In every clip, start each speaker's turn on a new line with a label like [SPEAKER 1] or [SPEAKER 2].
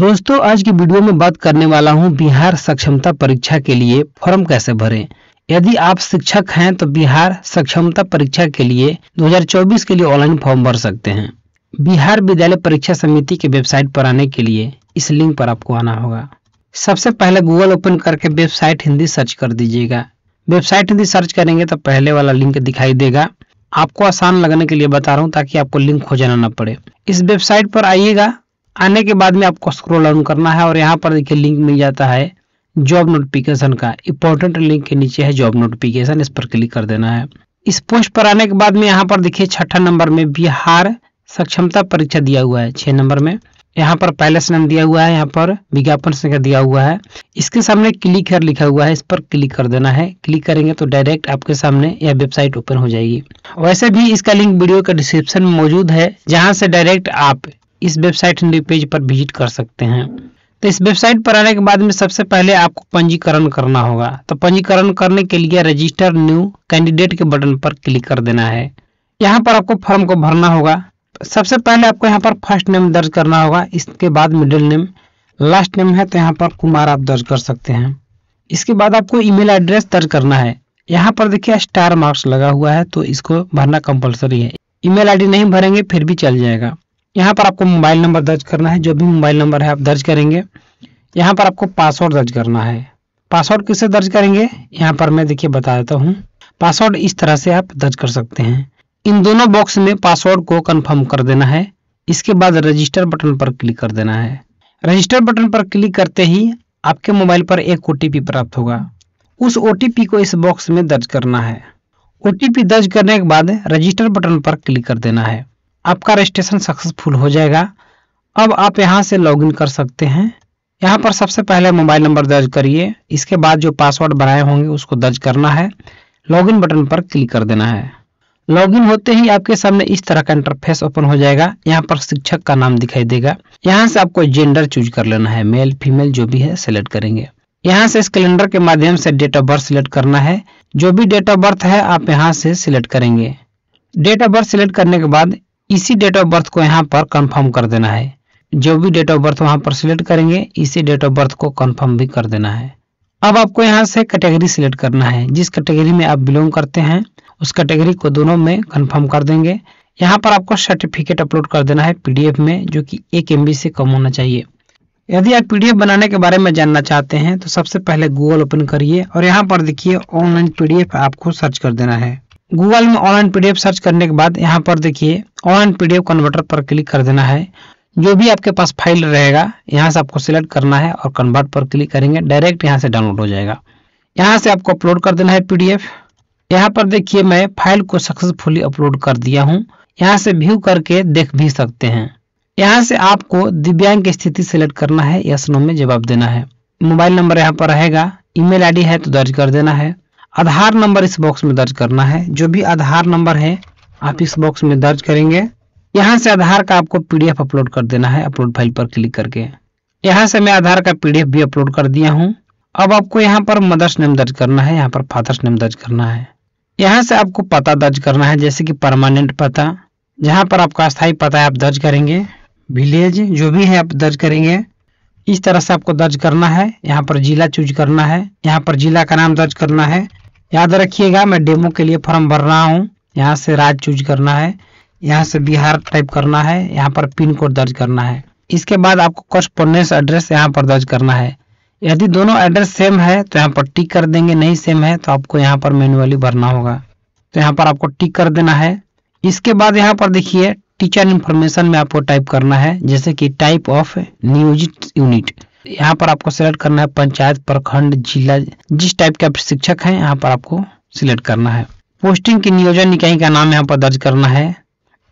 [SPEAKER 1] दोस्तों आज की वीडियो में बात करने वाला हूं बिहार सक्षमता परीक्षा के लिए फॉर्म कैसे भरें यदि आप शिक्षक हैं तो बिहार सक्षमता परीक्षा के लिए 2024 के लिए ऑनलाइन फॉर्म भर सकते हैं बिहार विद्यालय परीक्षा समिति के वेबसाइट पर आने के लिए इस लिंक पर आपको आना होगा सबसे पहले गूगल ओपन करके वेबसाइट हिंदी सर्च कर दीजिएगा वेबसाइट हिंदी सर्च करेंगे तो पहले वाला लिंक दिखाई देगा आपको आसान लगने के लिए बता रहा हूँ ताकि आपको लिंक खोजना न पड़े इस वेबसाइट पर आइएगा आने के बाद में आपको स्क्रोल ऑन करना है और यहाँ पर देखिए लिंक मिल जाता है जॉब नोटिफिकेशन का इंपॉर्टेंट लिंक के नीचे है जॉब नोटिफिकेशन इस पर क्लिक कर देना है इस पोस्ट पर आने के बाद में यहाँ पर देखिए छठा नंबर में बिहार सक्षमता परीक्षा दिया हुआ है छह नंबर में यहाँ पर पैलेस नाम दिया हुआ है यहाँ पर विज्ञापन संख्या दिया हुआ है इसके सामने क्लिक कर लिखा हुआ है इस पर क्लिक कर देना है क्लिक करेंगे तो डायरेक्ट आपके सामने यह वेबसाइट ओपन हो जाएगी वैसे भी इसका लिंक वीडियो का डिस्क्रिप्शन में मौजूद है जहाँ से डायरेक्ट आप इस वेबसाइट पेज पर विजिट कर सकते हैं तो इस वेबसाइट पर आने के बाद में सबसे पहले आपको पंजीकरण करना होगा तो पंजीकरण करने के लिए रजिस्टर न्यू कैंडिडेट के बटन पर क्लिक कर देना है यहाँ पर आपको फॉर्म को भरना होगा सबसे पहले आपको यहाँ पर फर्स्ट नेम दर्ज करना होगा इसके बाद मिडिल नेम लास्ट नेम है तो यहाँ पर कुमार आप दर्ज कर सकते हैं इसके बाद आपको ईमेल एड्रेस दर्ज करना है यहाँ पर देखिए स्टार मार्क्स लगा हुआ है तो इसको भरना कंपलसरी है ईमेल आईडी नहीं भरेंगे फिर भी चल जाएगा यहाँ पर आपको मोबाइल नंबर दर्ज करना है जो भी मोबाइल नंबर है आप दर्ज करेंगे यहाँ पर आपको पासवर्ड दर्ज करना है पासवर्ड किसे दर्ज करेंगे यहाँ पर मैं देखिए बता देता हूँ पासवर्ड इस तरह से आप दर्ज कर सकते हैं इन दोनों बॉक्स में पासवर्ड को कन्फर्म कर देना है इसके बाद रजिस्टर बटन पर क्लिक कर देना है रजिस्टर बटन पर क्लिक करते ही आपके मोबाइल पर एक ओ प्राप्त होगा उस ओ को इस बॉक्स में दर्ज करना है ओ दर्ज करने के बाद रजिस्टर बटन पर क्लिक कर देना है आपका रजिस्ट्रेशन सक्सेसफुल हो जाएगा अब आप यहाँ से लॉगिन कर सकते हैं यहाँ पर सबसे पहले मोबाइल नंबर दर्ज करिए इसके बाद जो पासवर्ड बनाए होंगे उसको दर्ज करना है लॉगिन बटन पर क्लिक कर देना है लॉगिन होते ही आपके सामने इस तरह का इंटरफेस ओपन हो जाएगा यहाँ पर शिक्षक का नाम दिखाई देगा यहाँ से आपको जेंडर चूज कर लेना है मेल फीमेल जो भी है सिलेक्ट करेंगे यहाँ से इस कैलेंडर के माध्यम से डेट ऑफ बर्थ सिलेक्ट करना है जो भी डेट ऑफ बर्थ है आप यहाँ से सिलेक्ट करेंगे डेट ऑफ बर्थ सिलेक्ट करने के बाद इसी डेट ऑफ बर्थ को यहाँ पर कंफर्म कर देना है जो भी डेट ऑफ बर्थ वहां पर सिलेक्ट करेंगे इसी डेट ऑफ बर्थ को कंफर्म भी कर देना है अब आपको यहाँ से कैटेगरी सिलेक्ट करना है जिस कैटेगरी में आप बिलोंग करते हैं उस कैटेगरी को दोनों में कंफर्म कर देंगे यहाँ पर आपको सर्टिफिकेट अपलोड कर देना है पीडीएफ में जो कि एक एम से कम होना चाहिए यदि आप पीडीएफ बनाने के बारे में जानना चाहते हैं तो सबसे पहले गूगल ओपन करिए और यहाँ पर देखिए ऑनलाइन पीडीएफ आपको सर्च कर देना है गूगल में ऑनलाइन पीडीएफ सर्च करने के बाद यहाँ पर देखिए ऑनलाइन पीडीएफ कन्वर्टर पर क्लिक कर देना है जो भी आपके पास फाइल रहेगा यहाँ से आपको सिलेक्ट करना है और कन्वर्ट पर क्लिक करेंगे डायरेक्ट यहाँ से डाउनलोड हो जाएगा यहाँ से आपको अपलोड कर देना है पीडीएफ यहाँ पर देखिए मैं फाइल को सक्सेसफुली अपलोड कर दिया हूँ यहाँ से व्यू करके देख भी सकते हैं यहाँ से आपको दिव्यांग की स्थिति सिलेक्ट करना है या नो में जवाब देना है मोबाइल नंबर यहाँ पर रहेगा ईमेल आईडी है तो दर्ज कर देना है आधार नंबर इस बॉक्स में दर्ज करना है जो भी आधार नंबर है आप इस बॉक्स में दर्ज करेंगे यहाँ से आधार का आपको पीडीएफ अपलोड कर देना है अपलोड फाइल पर क्लिक करके यहाँ से मैं आधार का पीडीएफ भी अपलोड कर दिया हूँ अब आपको यहाँ पर मदर्स नेम दर्ज करना है यहाँ पर फादर्स नेम दर्ज करना है यहाँ से आपको पता दर्ज करना है जैसे कि परमानेंट पता जहाँ पर आपका स्थायी पता है आप दर्ज करेंगे विलेज जो भी है आप दर्ज करेंगे इस तरह से आपको दर्ज करना है यहाँ पर जिला चूज करना है यहाँ पर जिला का नाम दर्ज करना है याद रखिएगा मैं डेमो के लिए फॉर्म भर रहा हूँ यहाँ से राज्य चूज करना है यहाँ से बिहार टाइप करना है यहाँ पर पिन कोड दर्ज करना है इसके बाद आपको कॉरस्पोंडेंस एड्रेस यहाँ पर दर्ज करना है यदि दोनों एड्रेस सेम है तो यहाँ पर टिक कर देंगे नहीं सेम है तो आपको यहाँ पर मैनुअली भरना होगा तो यहाँ पर आपको टिक कर देना है इसके बाद यहाँ पर देखिए टीचर इन्फॉर्मेशन में आपको टाइप करना है जैसे कि टाइप ऑफ नियोजित यूनिट यहाँ पर आपको सिलेक्ट करना है पंचायत प्रखंड जिला जिस टाइप के आप शिक्षक हैं यहाँ पर आपको सिलेक्ट करना है पोस्टिंग की नियोजन निकाय का नाम यहाँ पर दर्ज करना है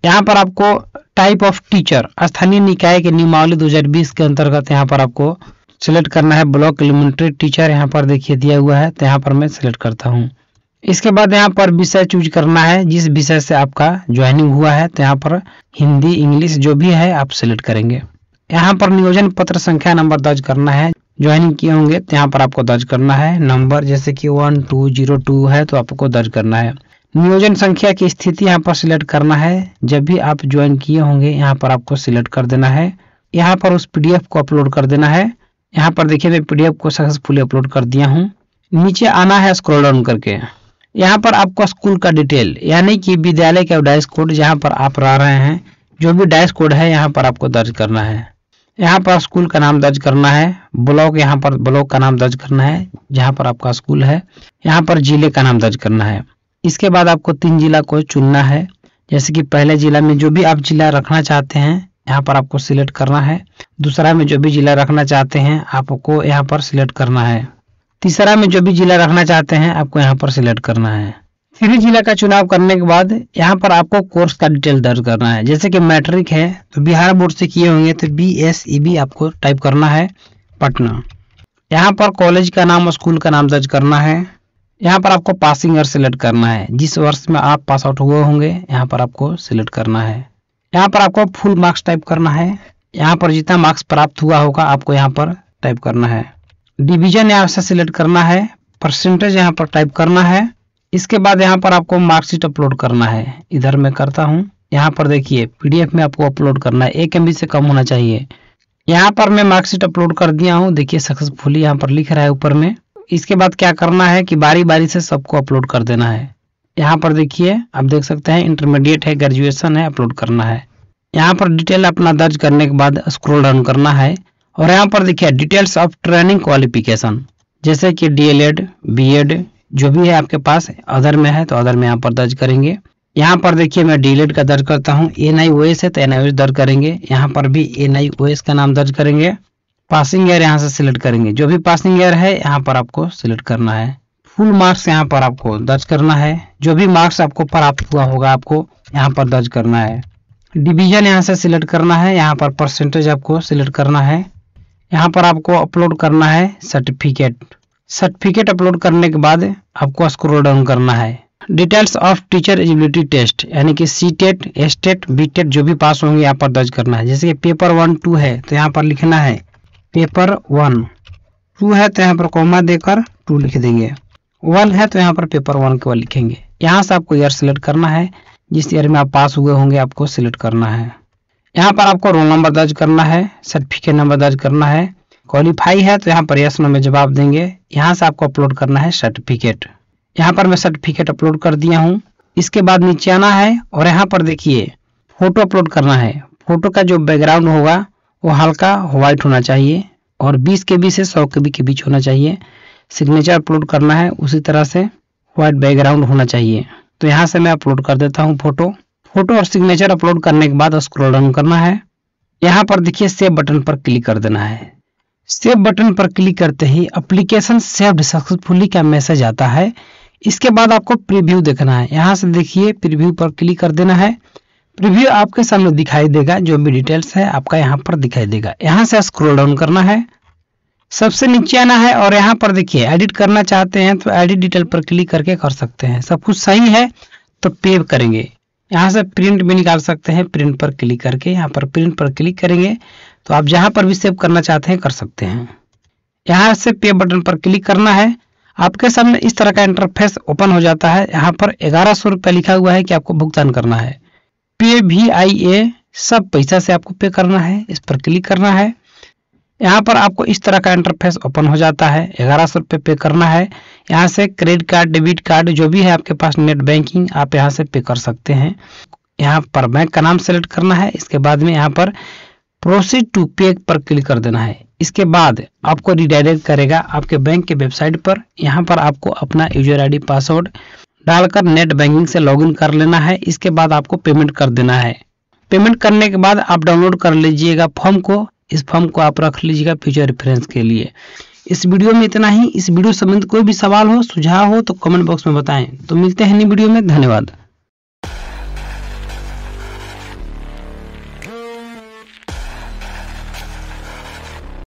[SPEAKER 1] यहाँ पर आपको टाइप ऑफ टीचर स्थानीय निकाय के नियमावली 2020 के अंतर्गत यहाँ पर आपको सिलेक्ट करना है ब्लॉक एलिमेंट्री टीचर यहाँ पर देखिए दिया हुआ है तो यहाँ पर मैं सिलेक्ट करता हूँ इसके बाद यहाँ पर विषय चूज करना है जिस विषय से आपका ज्वाइनिंग हुआ है तो यहाँ पर हिंदी इंग्लिश जो भी है आप सिलेक्ट करेंगे यहाँ पर नियोजन पत्र संख्या नंबर दर्ज करना है ज्वाइनिंग किए होंगे तो यहाँ पर आपको दर्ज करना है नंबर जैसे कि वन टू जीरो टू है तो आपको दर्ज करना है नियोजन संख्या की स्थिति यहाँ पर सिलेक्ट करना है जब भी आप ज्वाइन किए होंगे यहाँ पर आपको सिलेक्ट कर देना है यहाँ पर उस पीडीएफ को अपलोड कर देना है यहाँ पर देखिए मैं पीडीएफ को सक्सेसफुली अपलोड कर दिया हूँ नीचे आना है स्क्रोल डाउन करके यहाँ पर आपको स्कूल का डिटेल यानी कि विद्यालय का डैश कोड जहाँ पर आप रह रहे हैं जो भी डैश कोड है यहाँ पर आपको दर्ज करना है यहाँ पर स्कूल का नाम दर्ज करना है ब्लॉक यहाँ पर ब्लॉक का नाम दर्ज करना है जहाँ पर आपका स्कूल है यहाँ पर जिले का नाम दर्ज करना है इसके बाद आपको तीन जिला को चुनना है जैसे कि पहले जिला में जो भी आप जिला रखना चाहते हैं यहाँ पर आपको सिलेक्ट करना है दूसरा में जो भी जिला रखना चाहते हैं आपको यहाँ पर सिलेक्ट करना है तीसरा में जो भी जिला रखना चाहते हैं आपको यहाँ पर सिलेक्ट करना है सीधी जिला का चुनाव करने के बाद यहाँ पर आपको कोर्स का डिटेल दर्ज करना है जैसे कि मैट्रिक है तो बिहार बोर्ड से किए होंगे तो बी एस ई बी आपको टाइप करना है पटना यहाँ पर कॉलेज का नाम और स्कूल का नाम दर्ज करना है यहाँ पर आपको पासिंग ईयर सिलेक्ट करना है जिस वर्ष में आप पास आउट हुए होंगे यहाँ पर आपको सिलेक्ट करना है यहाँ पर आपको फुल मार्क्स टाइप करना है यहाँ पर जितना मार्क्स प्राप्त हुआ होगा आपको यहाँ पर टाइप करना है डिवीजन यहाँ से सिलेक्ट करना है परसेंटेज यहाँ पर टाइप करना है इसके बाद यहाँ पर आपको मार्कशीट अपलोड करना है इधर मैं करता हूँ यहाँ पर देखिए पीडीएफ में आपको अपलोड करना है एक एम से कम होना चाहिए यहाँ पर मैं मार्कशीट अपलोड कर दिया हूँ देखिए सक्सेसफुली यहाँ पर लिख रहा है ऊपर में इसके बाद क्या करना है कि बारी बारी से सबको अपलोड कर देना है यहाँ पर देखिए आप देख सकते हैं इंटरमीडिएट है ग्रेजुएशन है अपलोड करना है यहाँ पर डिटेल अपना दर्ज करने के बाद स्क्रोल डाउन करना है और यहाँ पर देखिए डिटेल्स ऑफ ट्रेनिंग क्वालिफिकेशन जैसे कि डीएलएड बीएड जो भी है आपके पास अदर में है तो अदर में यहाँ पर दर्ज करेंगे यहाँ पर देखिए मैं डिलेट का दर्ज करता हूँ एन आई ओ एस है तो एन आई ओ एस दर्ज करेंगे यहाँ पर भी एन आई ओ एस का नाम दर्ज करेंगे पासिंग ईयर यहाँ से सिलेक्ट करेंगे जो भी पासिंग ईयर है यहाँ पर आपको सिलेक्ट करना है फुल मार्क्स यहाँ पर आपको दर्ज करना है जो भी मार्क्स आपको प्राप्त हुआ होगा आपको यहाँ पर दर्ज करना है डिवीजन यहाँ से सिलेक्ट करना है यहाँ पर परसेंटेज आपको सिलेक्ट करना है यहाँ पर आपको अपलोड करना है सर्टिफिकेट सर्टिफिकेट अपलोड करने के बाद आपको स्क्रोल डाउन करना है details of teacher eligibility test यानी कि C TET S TET B TET जो भी पास होंगे यहाँ पर दर्ज करना है जैसे कि पेपर वन टू है तो यहाँ पर लिखना है पेपर वन टू है तो यहाँ पर कॉमा देकर टू लिख देंगे वन है तो यहाँ पर पेपर वन केवल लिखेंगे यहाँ से आपको ईयर सिलेक्ट करना है जिस ईयर में आप पास हुए होंगे आपको सिलेक्ट करना है यहाँ पर आपको रोल नंबर दर्ज करना है सर्टिफिकेट नंबर दर्ज करना है क्वालिफाई है तो यहाँ पर यस नो में जवाब देंगे यहाँ से आपको अपलोड करना है सर्टिफिकेट यहाँ पर मैं सर्टिफिकेट अपलोड कर दिया हूँ इसके बाद नीचे आना है और यहाँ पर देखिए फोटो अपलोड करना है फोटो का जो बैकग्राउंड होगा वो हल्का व्हाइट होना चाहिए और 20 के बी से 100 के बी के बीच होना चाहिए सिग्नेचर अपलोड करना है उसी तरह से व्हाइट बैकग्राउंड होना चाहिए तो यहाँ से मैं अपलोड कर देता हूँ फोटो फोटो और सिग्नेचर अपलोड करने के बाद स्क्रॉल डाउन करना है यहाँ पर देखिए सेव बटन पर क्लिक कर देना है सेव बटन पर क्लिक करते ही अप्लीकेशन सेव्ड सक्सेसफुली का मैसेज आता है इसके बाद आपको प्रीव्यू देखना है यहाँ से देखिए प्रीव्यू पर क्लिक कर देना है प्रीव्यू आपके सामने दिखाई देगा जो भी डिटेल्स है आपका यहाँ पर दिखाई देगा यहाँ से स्क्रोल डाउन करना है सबसे नीचे आना है और यहाँ पर देखिए एडिट करना चाहते हैं तो एडिट डिटेल पर क्लिक करके कर सकते हैं सब कुछ सही है तो पेव करेंगे यहाँ से प्रिंट भी निकाल सकते हैं प्रिंट पर क्लिक करके यहाँ पर प्रिंट पर क्लिक करेंगे तो आप जहां पर भी सेव करना चाहते हैं कर सकते हैं यहाँ से पे बटन पर क्लिक करना है आपके सामने इस तरह का इंटरफेस ओपन हो जाता है यहाँ पर ग्यारह सौ रुपया लिखा हुआ है कि आपको भुगतान करना है पे वी आई ए सब पैसा से आपको पे करना है इस पर क्लिक करना है यहाँ पर आपको इस तरह का इंटरफेस ओपन हो जाता है ग्यारह सौ रुपये पे करना है यहाँ से क्रेडिट कार्ड डेबिट कार्ड जो भी है आपके पास नेट बैंकिंग आप यहाँ से पे कर सकते हैं यहाँ पर बैंक का नाम सेलेक्ट करना है इसके बाद में यहाँ पर प्रोसीड टू पे पर क्लिक कर देना है इसके बाद आपको रिडायरेक्ट करेगा आपके बैंक के वेबसाइट पर यहाँ पर आपको अपना यूजर आईडी पासवर्ड डालकर नेट बैंकिंग से लॉगिन कर लेना है इसके बाद आपको पेमेंट कर देना है पेमेंट करने के बाद आप डाउनलोड कर लीजिएगा फॉर्म को इस फॉर्म को आप रख लीजिएगा फ्यूचर रेफरेंस के लिए इस वीडियो में इतना ही इस वीडियो संबंधित कोई भी सवाल हो सुझाव हो तो कमेंट बॉक्स में बताएं तो मिलते हैं नई वीडियो में धन्यवाद